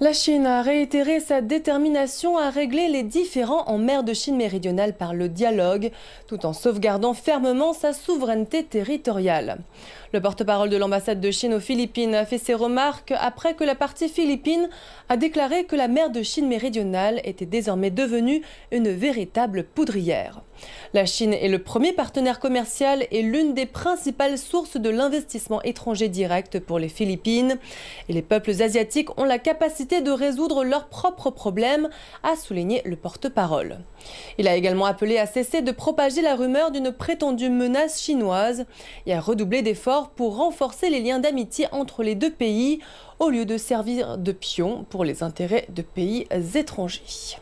La Chine a réitéré sa détermination à régler les différends en mer de Chine méridionale par le dialogue, tout en sauvegardant fermement sa souveraineté territoriale. Le porte-parole de l'ambassade de Chine aux Philippines a fait ses remarques après que la partie philippine a déclaré que la mer de Chine méridionale était désormais devenue une véritable poudrière. La Chine est le premier partenaire commercial et l'une des principales sources de l'investissement étranger direct pour les Philippines. Et les peuples asiatiques ont la capacité de résoudre leurs propres problèmes, a souligné le porte-parole. Il a également appelé à cesser de propager la rumeur d'une prétendue menace chinoise et à redoubler d'efforts pour renforcer les liens d'amitié entre les deux pays au lieu de servir de pion pour les intérêts de pays étrangers.